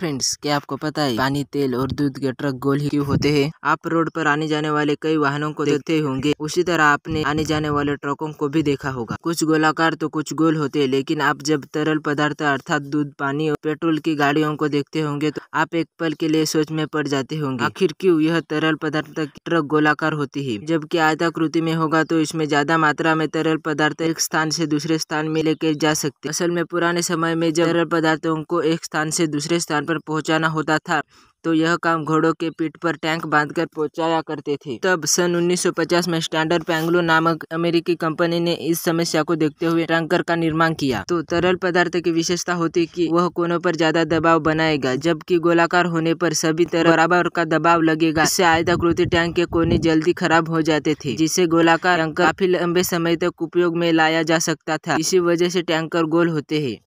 friends क्या आपको पता है पानी तेल और दूध के ट्रक गोल ही क्यों होते हैं आप रोड पर आने जाने वाले कई वाहनों को देखते होंगे उसी तरह आपने आने जाने वाले ट्रकों को भी देखा होगा कुछ गोलाकार तो कुछ गोल होते हैं लेकिन आप जब तरल पदार्थ अर्थात दूध पानी और पेट्रोल की गाड़ियों को देखते होंगे तो आप एक पल के लिए सोच में पड़ जाते होंगे आखिर क्यूँ यह तरल पदार्थ ट्रक गोलाकार होती है जबकि आयताकृति में होगा तो इसमें ज्यादा मात्रा में तरल पदार्थ एक स्थान से दूसरे स्थान में लेके जा सकते असल में पुराने समय में जब तरल पदार्थों को एक स्थान से दूसरे स्थान पर पहुंचाना होता था तो यह काम घोड़ों के पीठ पर टैंक बांधकर पहुंचाया करते थे तब सन 1950 में स्टैंडर्ड पैंगलो नामक अमेरिकी कंपनी ने इस समस्या को देखते हुए टैंकर का निर्माण किया तो तरल पदार्थ की विशेषता होती कि वह कोनों पर ज्यादा दबाव बनाएगा जबकि गोलाकार होने पर सभी तरह बराबर का दबाव लगेगा इससे आयताकृति टैंक के कोने जल्दी खराब हो जाते थे जिसे गोलाकार टैंकर काफी लंबे समय तक उपयोग में लाया जा सकता था इसी वजह से टैंकर गोल होते हैं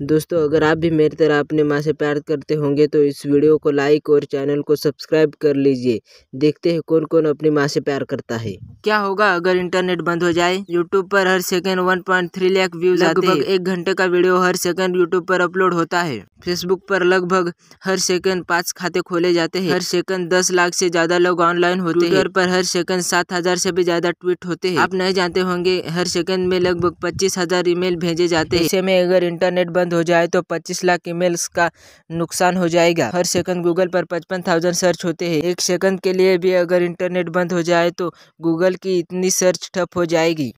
दोस्तों अगर आप भी मेरी तरह अपने माँ से प्यार करते होंगे तो इस वीडियो को लाइक और चैनल को सब्सक्राइब कर लीजिए देखते हैं कौन कौन अपनी माँ से प्यार करता है क्या होगा अगर इंटरनेट बंद हो जाए यूट्यूब पर हर सेकंड 1.3 लाख व्यूज लगभग एक घंटे का वीडियो हर सेकंड यूट्यूब पर अपलोड होता है फेसबुक पर लगभग हर सेकंड पाँच खाते खोले जाते हैं हर सेकंड दस लाख से ज्यादा लोग ऑनलाइन होते हैं ट्विटर पर हर सेकंड सात हजार से भी ज्यादा ट्वीट होते हैं आप नहीं जानते होंगे हर सेकंड में लगभग पच्चीस हजार ईमेल भेजे जाते हैं ऐसे में अगर इंटरनेट बंद हो जाए तो 25 लाख ईमेल्स का नुकसान हो जाएगा हर सेकंड गूगल पर 55,000 सर्च होते हैं एक सेकंड के लिए भी अगर इंटरनेट बंद हो जाए तो गूगल की इतनी सर्च ठप हो जाएगी